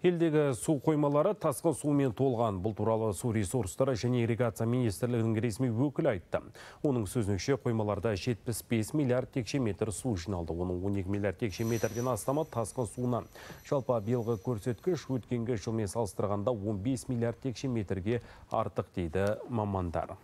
Елдегі су қоймалары тасқын сумен толған. Бұл туралы су ресурстары және ирригация министрлігінің ресми өкілі айтты. Оның сөзінше қоймаларда 75 миллиард текше метр су жиналды. Оның 12 миллиард текше метрден астамы тасқын суынан. Жалпы биылғы көрсеткіш өткенгі жылмен салыстырғанда 15 миллиард текше метрге артық дейді мамандар.